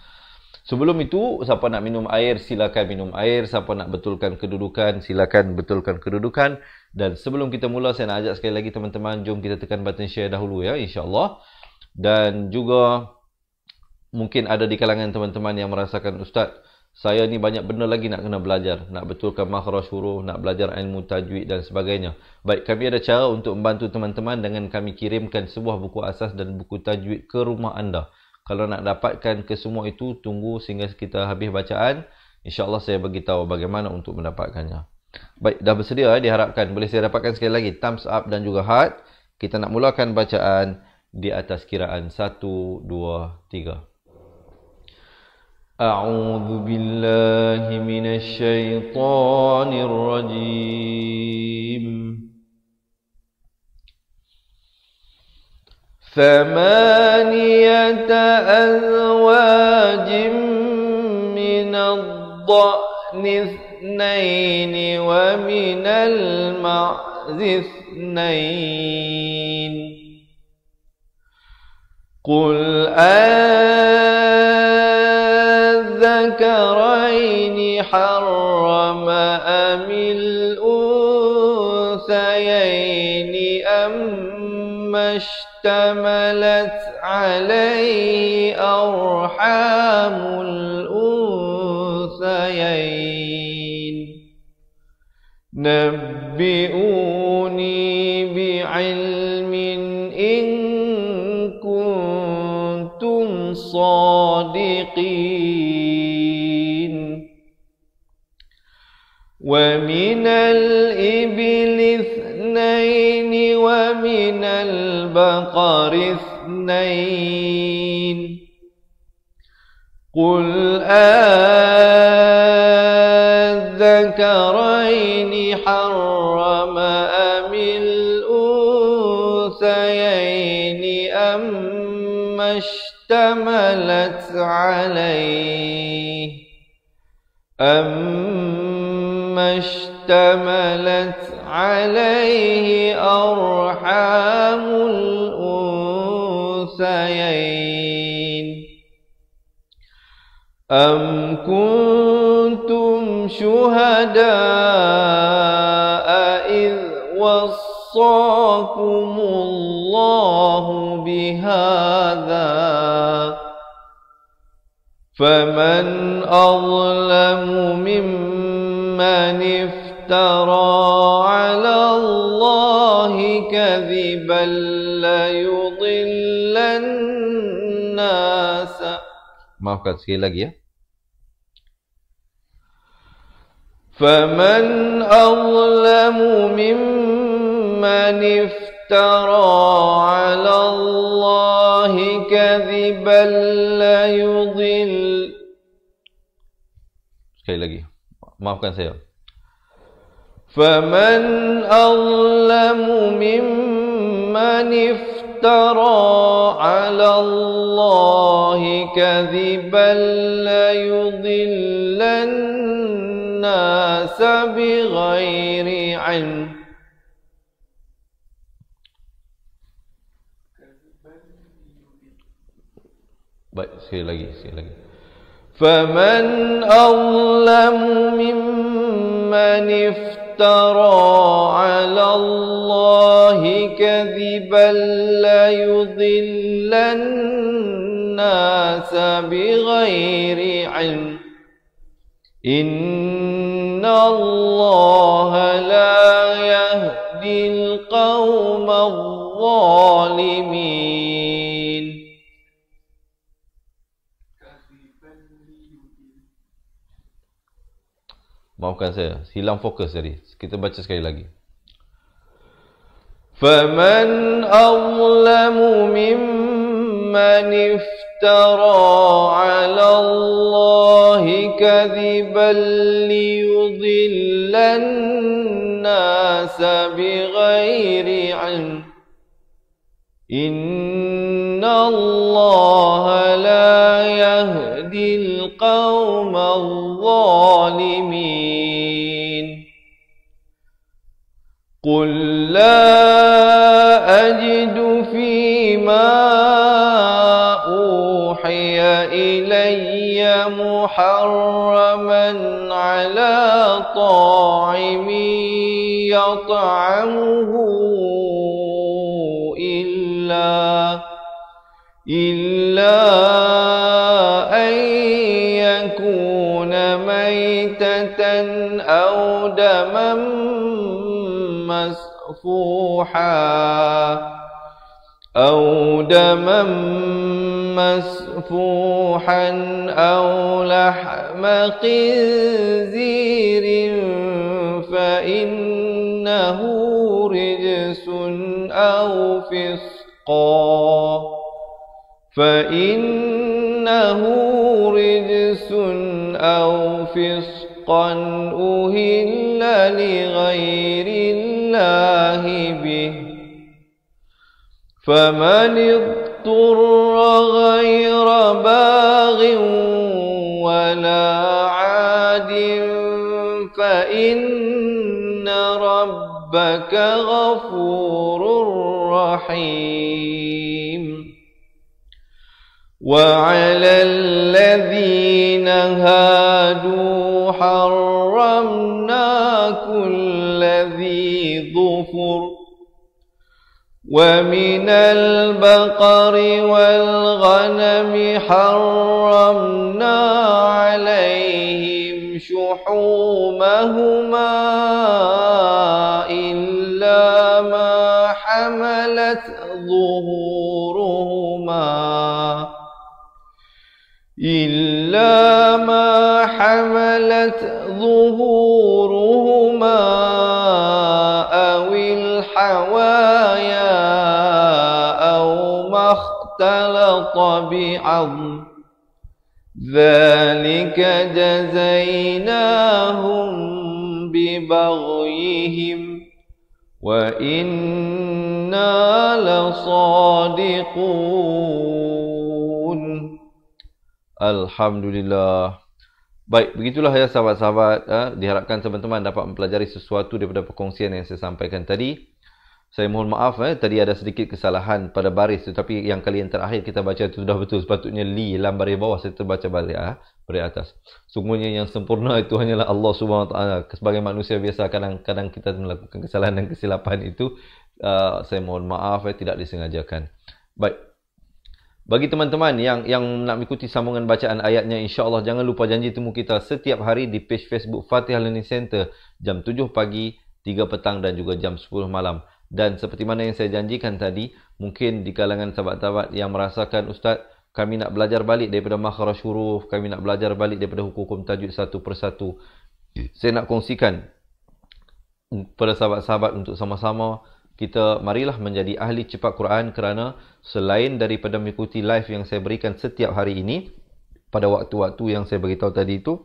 Sebelum itu, siapa nak minum air, silakan minum air. Siapa nak betulkan kedudukan, silakan betulkan kedudukan. Dan sebelum kita mula, saya nak ajak sekali lagi teman-teman, jom kita tekan button share dahulu ya, insyaAllah. Dan juga, mungkin ada di kalangan teman-teman yang merasakan, Ustaz, saya ni banyak benda lagi nak kena belajar nak betulkan makhraj huruf nak belajar ilmu tajwid dan sebagainya baik kami ada cara untuk membantu teman-teman dengan kami kirimkan sebuah buku asas dan buku tajwid ke rumah anda kalau nak dapatkan kesemua itu tunggu sehingga kita habis bacaan insyaallah saya bagi tahu bagaimana untuk mendapatkannya baik dah bersedia eh? diharapkan boleh saya dapatkan sekali lagi thumbs up dan juga heart kita nak mulakan bacaan di atas kiraan 1 2 3 أعوذ بالله من الشيطان الرجيم ثمانية أزواج من الضأن اثنين ومن المعز اثنين قل آه الذكرين حرم أم الأنثيين أما اشتملت عليه أرحام الأنثيين نبئوني بعلم إن كنتم صادقين ومن الإبل اثنين ومن البقر اثنين قل أذكرين حرم أم الأنثيين أم اشتملت عليه أم ما اشتملت عليه أرحام الأنثيين أم كنتم شهداء إذ وصاكم الله بهذا فمن أظلم ممن من افترى على الله كذبا ليضل الناس maaf kan sekali lagi فمن أظلم ممن افترى على الله كذبا ليضل sekali lagi maafkan saya. فَمَنْ أَظْلَمُ مِمَّنِ افْتَرَى عَلَى اللَّهِ كَذِبًا لَيُضِلَّ النَّاسَ بِغَيْرِ عِلْمٍ Baik, sekali lagi, sekali lagi. فمن أظلم ممن افترى على الله كذبا ليضل الناس بغير علم إن الله لا يهدي القوم الظالمين Maafkan saya, hilang fokus tadi. Kita baca sekali lagi. فَمَنْ أَظْلَمُ مِمَّنْ افْتَرَى عَلَى اللَّهِ كَذِبًا لِيُضِلَّ النَّاسَ بِغَيْرِ عِلْمٍ إِنَّ اللَّهَ قل لا أجد فيما أوحي إلي محرما على طاعم يطعمه إلا إلا مسفوحا أو دما مسفوحا أو لحم خنزير فإنه رجس أو فسقا فإنه رجس أو فسقا أهل لغيره فمن اضطر غير باغ ولا عاد فإن ربك غفور رحيم وعلى الذين هادوا حرمنا كل ذي ظفر ومن البقر والغنم حرمنا عليهم شحومهما إلا ما حملت ظهورهما إلا ما حملت ظهورهما واختلط بعظم ذلك جزيناهم ببغيهم وإنا لصادقون Alhamdulillah Baik, begitulah ya sahabat-sahabat eh, Diharapkan teman-teman dapat mempelajari sesuatu daripada perkongsian yang saya sampaikan tadi saya mohon maaf eh tadi ada sedikit kesalahan pada baris tetapi yang kali yang terakhir kita baca itu sudah betul sepatutnya li dalam baris bawah saya terbaca balik ah baris atas sungguhnya yang sempurna itu hanyalah Allah Subhanahu taala sebagai manusia biasa kadang-kadang kita melakukan kesalahan dan kesilapan itu uh, saya mohon maaf eh tidak disengajakan baik bagi teman-teman yang yang nak mengikuti sambungan bacaan ayatnya insya-Allah jangan lupa janji temu kita setiap hari di page Facebook Fatihah Learning Center jam 7 pagi 3 petang dan juga jam 10 malam. Dan seperti mana yang saya janjikan tadi, mungkin di kalangan sahabat-sahabat yang merasakan Ustaz, kami nak belajar balik daripada makhraj huruf, kami nak belajar balik daripada hukum-hukum tajwid satu persatu. Saya nak kongsikan mm, kepada sahabat-sahabat untuk sama-sama kita marilah menjadi ahli cepat Quran kerana selain daripada mengikuti live yang saya berikan setiap hari ini pada waktu-waktu yang saya beritahu tadi itu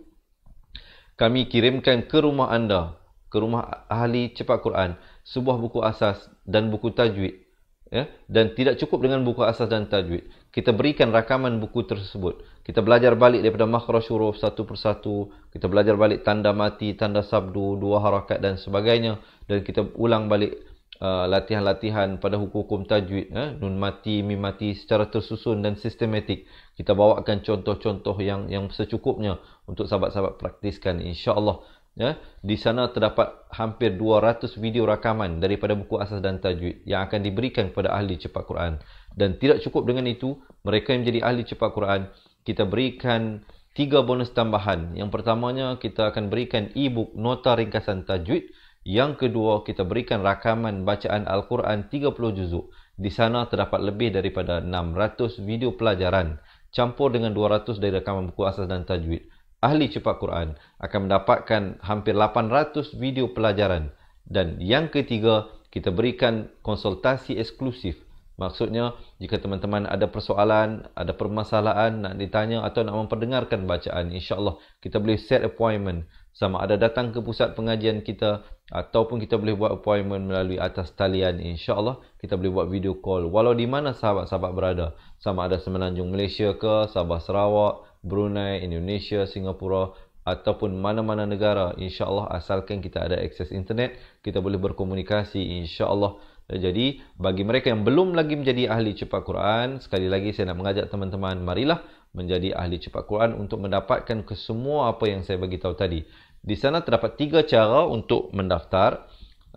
kami kirimkan ke rumah anda ke rumah ahli cepat Quran sebuah buku asas dan buku tajwid ya dan tidak cukup dengan buku asas dan tajwid kita berikan rakaman buku tersebut kita belajar balik daripada makhraj huruf satu persatu kita belajar balik tanda mati tanda sabdu dua harakat dan sebagainya dan kita ulang balik uh, latihan-latihan pada hukum-hukum tajwid ya nun mati mim mati secara tersusun dan sistematik kita bawakan contoh-contoh yang yang secukupnya untuk sahabat-sahabat praktiskan insya-Allah ya di sana terdapat hampir 200 video rakaman daripada buku asas dan tajwid yang akan diberikan kepada ahli cepat Quran dan tidak cukup dengan itu mereka yang menjadi ahli cepat Quran kita berikan tiga bonus tambahan yang pertamanya kita akan berikan e-book nota ringkasan tajwid yang kedua kita berikan rakaman bacaan al-Quran 30 juzuk di sana terdapat lebih daripada 600 video pelajaran campur dengan 200 dari rakaman buku asas dan tajwid ahli cepat Quran akan mendapatkan hampir 800 video pelajaran dan yang ketiga kita berikan konsultasi eksklusif maksudnya jika teman-teman ada persoalan ada permasalahan nak ditanya atau nak memperdengarkan bacaan insyaallah kita boleh set appointment sama ada datang ke pusat pengajian kita ataupun kita boleh buat appointment melalui atas talian insyaallah kita boleh buat video call walau di mana sahabat-sahabat berada sama ada semenanjung Malaysia ke Sabah Sarawak Brunei, Indonesia, Singapura ataupun mana-mana negara insya-Allah asalkan kita ada akses internet kita boleh berkomunikasi insya-Allah jadi bagi mereka yang belum lagi menjadi ahli cepat Quran sekali lagi saya nak mengajak teman-teman marilah menjadi ahli cepat Quran untuk mendapatkan kesemua apa yang saya bagi tahu tadi di sana terdapat tiga cara untuk mendaftar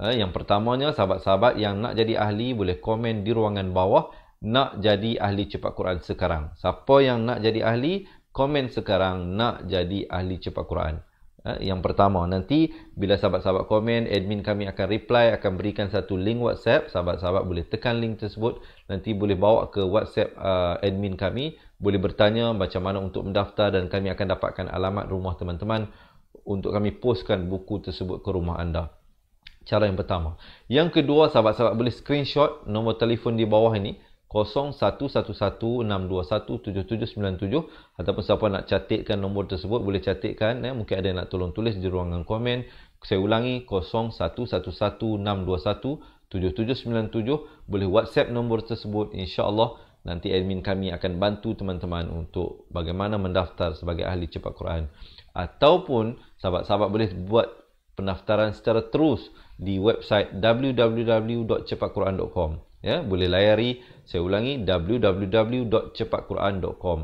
eh, yang pertamanya sahabat-sahabat yang nak jadi ahli boleh komen di ruangan bawah nak jadi ahli cepat Quran sekarang. Siapa yang nak jadi ahli komen sekarang nak jadi ahli cepat Quran. Eh, yang pertama, nanti bila sahabat-sahabat komen, admin kami akan reply, akan berikan satu link WhatsApp. Sahabat-sahabat boleh tekan link tersebut. Nanti boleh bawa ke WhatsApp uh, admin kami. Boleh bertanya macam mana untuk mendaftar dan kami akan dapatkan alamat rumah teman-teman untuk kami postkan buku tersebut ke rumah anda. Cara yang pertama. Yang kedua, sahabat-sahabat boleh screenshot nombor telefon di bawah ini. 0111627797 ataupun siapa nak catatkan nombor tersebut boleh catatkan ya mungkin ada yang nak tolong tulis di ruangan komen saya ulangi 0111627797 boleh WhatsApp nombor tersebut insya-Allah nanti admin kami akan bantu teman-teman untuk bagaimana mendaftar sebagai ahli cepat Quran ataupun sahabat-sahabat boleh buat pendaftaran secara terus di website www.cepatquran.com ya boleh layari saya ulangi www.cepatquran.com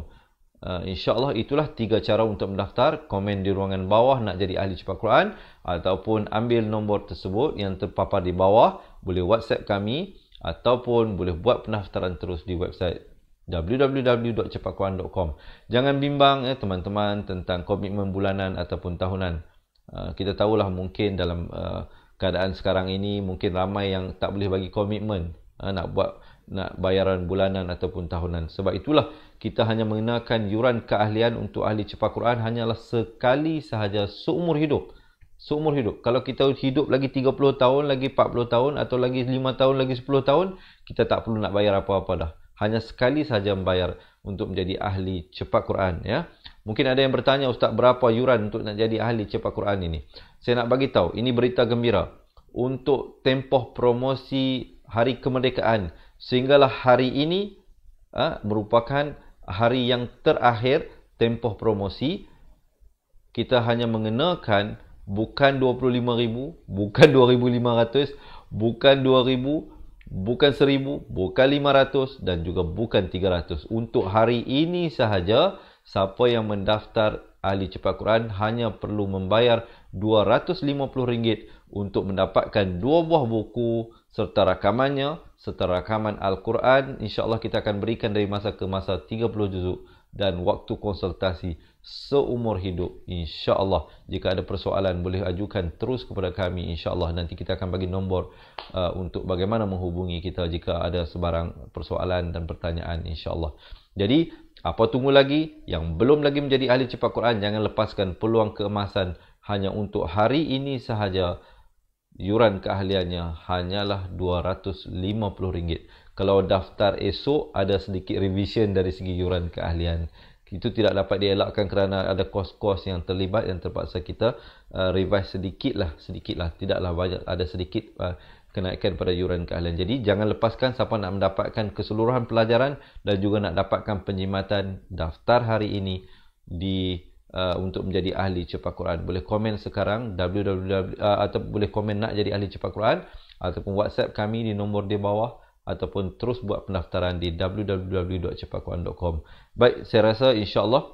uh, ah, insyaallah itulah tiga cara untuk mendaftar komen di ruangan bawah nak jadi ahli cepat Quran ataupun ambil nombor tersebut yang terpapar di bawah boleh WhatsApp kami ataupun boleh buat pendaftaran terus di website www.cepatquran.com jangan bimbang ya teman-teman tentang komitmen bulanan ataupun tahunan uh, kita tahulah mungkin dalam uh, keadaan sekarang ini mungkin ramai yang tak boleh bagi komitmen Ha, nak buat nak bayaran bulanan ataupun tahunan. Sebab itulah kita hanya mengenakan yuran keahlian untuk ahli cepat Quran hanyalah sekali sahaja seumur hidup. Seumur hidup. Kalau kita hidup lagi 30 tahun, lagi 40 tahun atau lagi 5 tahun, lagi 10 tahun, kita tak perlu nak bayar apa-apa dah. Hanya sekali sahaja membayar untuk menjadi ahli cepat Quran. Ya. Mungkin ada yang bertanya, Ustaz berapa yuran untuk nak jadi ahli cepat Quran ini? Saya nak bagi tahu, ini berita gembira. Untuk tempoh promosi hari kemerdekaan sehinggalah hari ini uh, merupakan hari yang terakhir tempoh promosi kita hanya mengenakan bukan 25000 bukan 2500 bukan 2000 bukan seribu, bukan 500 dan juga bukan 300 untuk hari ini sahaja siapa yang mendaftar ahli cepat Quran hanya perlu membayar rm ringgit untuk mendapatkan dua buah buku serta rakamannya serta rakaman Al-Quran insyaAllah kita akan berikan dari masa ke masa 30 juzuk dan waktu konsultasi seumur hidup insyaAllah jika ada persoalan boleh ajukan terus kepada kami insyaAllah nanti kita akan bagi nombor uh, untuk bagaimana menghubungi kita jika ada sebarang persoalan dan pertanyaan insyaAllah jadi apa tunggu lagi yang belum lagi menjadi ahli cipta Quran jangan lepaskan peluang keemasan hanya untuk hari ini sahaja yuran keahliannya hanyalah RM250. Kalau daftar esok ada sedikit revision dari segi yuran keahlian. Itu tidak dapat dielakkan kerana ada kos-kos yang terlibat yang terpaksa kita uh, revise sedikitlah, sedikitlah. Tidaklah banyak, ada sedikit uh, kenaikan pada yuran keahlian. Jadi jangan lepaskan siapa nak mendapatkan keseluruhan pelajaran dan juga nak dapatkan penjimatan daftar hari ini di Uh, untuk menjadi ahli cepat Quran. Boleh komen sekarang www uh, atau boleh komen nak jadi ahli cepat Quran ataupun WhatsApp kami di nombor di bawah ataupun terus buat pendaftaran di www.cepatquran.com. Baik, saya rasa insya-Allah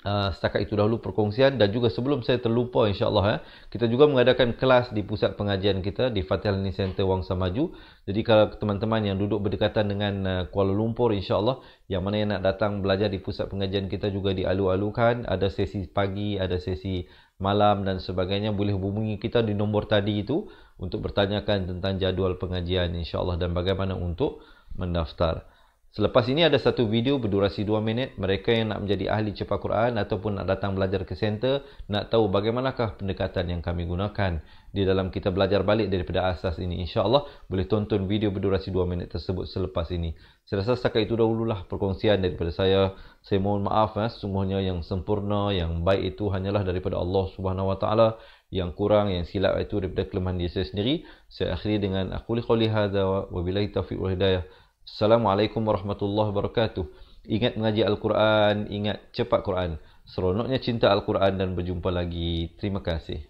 Ah, setakat itu dahulu perkongsian dan juga sebelum saya terlupa insyaAllah ya, kita juga mengadakan kelas di pusat pengajian kita di Fatih Lani Center Wangsa Maju jadi kalau teman-teman yang duduk berdekatan dengan eh, Kuala Lumpur insyaAllah yang mana yang nak datang belajar di pusat pengajian kita juga dialu-alukan ada sesi pagi, ada sesi malam dan sebagainya boleh hubungi kita di nombor tadi itu untuk bertanyakan tentang jadual pengajian insyaAllah dan bagaimana untuk mendaftar Selepas ini ada satu video berdurasi 2 minit mereka yang nak menjadi ahli cepat Quran ataupun nak datang belajar ke center nak tahu bagaimanakah pendekatan yang kami gunakan di dalam kita belajar balik daripada asas ini insya Allah boleh tonton video berdurasi 2 minit tersebut selepas ini. Saya rasa setakat itu dahululah perkongsian daripada saya. Saya mohon maaf ya eh, semuanya yang sempurna yang baik itu hanyalah daripada Allah Subhanahu Wa Taala yang kurang yang silap itu daripada kelemahan diri sendiri. Saya akhiri dengan aku li qouli hadza wa billahi taufiq wal hidayah. Assalamualaikum warahmatullahi wabarakatuh. Ingat mengaji Al-Quran, ingat cepat Quran. Seronoknya cinta Al-Quran dan berjumpa lagi. Terima kasih.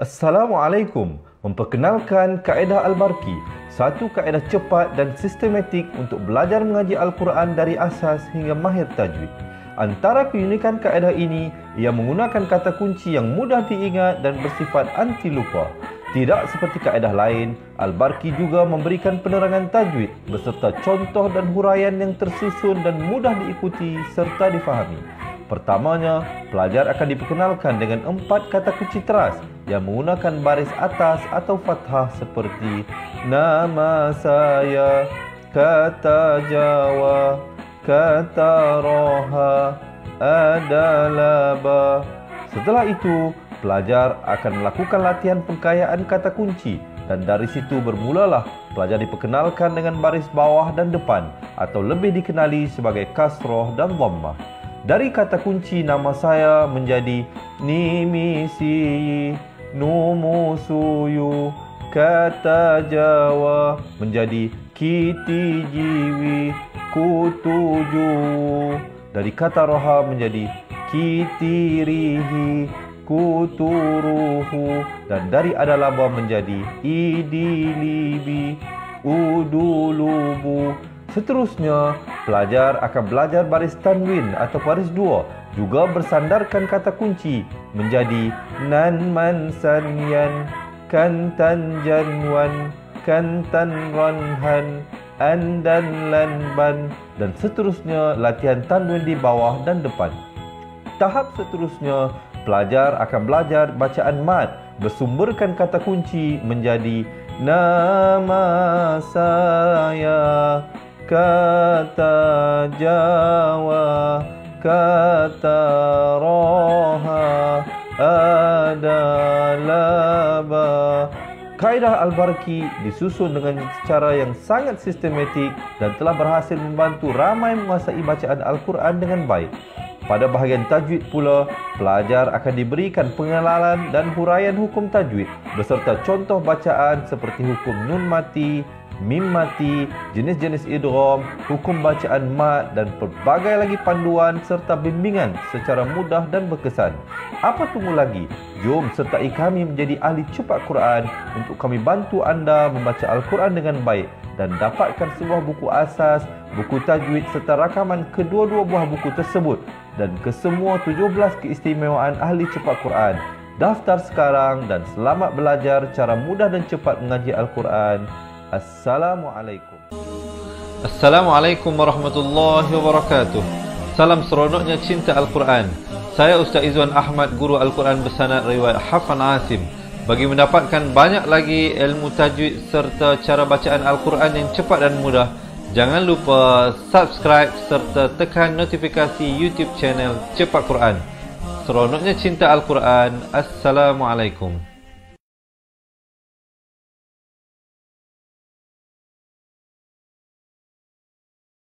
Assalamualaikum. Memperkenalkan kaedah Al-Barki. Satu kaedah cepat dan sistematik untuk belajar mengaji Al-Quran dari asas hingga mahir tajwid. Antara keunikan kaedah ini, ia menggunakan kata kunci yang mudah diingat dan bersifat anti lupa. Tidak seperti kaedah lain, Al-Barqi juga memberikan penerangan tajwid beserta contoh dan huraian yang tersusun dan mudah diikuti serta difahami. Pertamanya, pelajar akan diperkenalkan dengan empat kata kunci teras yang menggunakan baris atas atau fathah seperti Nama saya, kata Jawa, kata Roha, adalah Ba. Setelah itu, pelajar akan melakukan latihan pengkayaan kata kunci dan dari situ bermulalah pelajar diperkenalkan dengan baris bawah dan depan atau lebih dikenali sebagai kasroh dan dhammah. Dari kata kunci nama saya menjadi Nimisi Numusuyu Kata Jawa menjadi Kiti Jiwi Kutuju Dari kata roha menjadi Kiti Rihi kuturuhu dan dari adalaba menjadi idilibi udulubu seterusnya pelajar akan belajar baris tanwin atau baris dua juga bersandarkan kata kunci menjadi nan man san yan kan tan jan kan tan ran an dan lan ban dan seterusnya latihan tanwin di bawah dan depan tahap seterusnya pelajar akan belajar bacaan mat bersumberkan kata kunci menjadi nama saya kata Jawa kata roha adalah ba Kaedah Al-Barki disusun dengan cara yang sangat sistematik dan telah berhasil membantu ramai menguasai bacaan Al-Quran dengan baik. Pada bahagian tajwid pula, pelajar akan diberikan pengenalan dan huraian hukum tajwid beserta contoh bacaan seperti hukum nun mati, mim mati, jenis-jenis idrom, hukum bacaan mat dan pelbagai lagi panduan serta bimbingan secara mudah dan berkesan. Apa tunggu lagi? Jom sertai kami menjadi ahli cepat Quran untuk kami bantu anda membaca Al-Quran dengan baik dan dapatkan sebuah buku asas, buku tajwid serta rakaman kedua-dua buah buku tersebut dan kesemua 17 keistimewaan ahli cepat Quran. Daftar sekarang dan selamat belajar cara mudah dan cepat mengaji Al-Quran. Assalamualaikum. Assalamualaikum warahmatullahi wabarakatuh. Salam seronoknya cinta Al-Quran. Saya Ustaz Izwan Ahmad, Guru Al-Quran Bersanad Riwayat Hafan Asim. Bagi mendapatkan banyak lagi ilmu tajwid serta cara bacaan Al-Quran yang cepat dan mudah, Jangan lupa subscribe serta tekan notifikasi YouTube channel Cepat Quran. Seronoknya cinta Al-Quran. Assalamualaikum.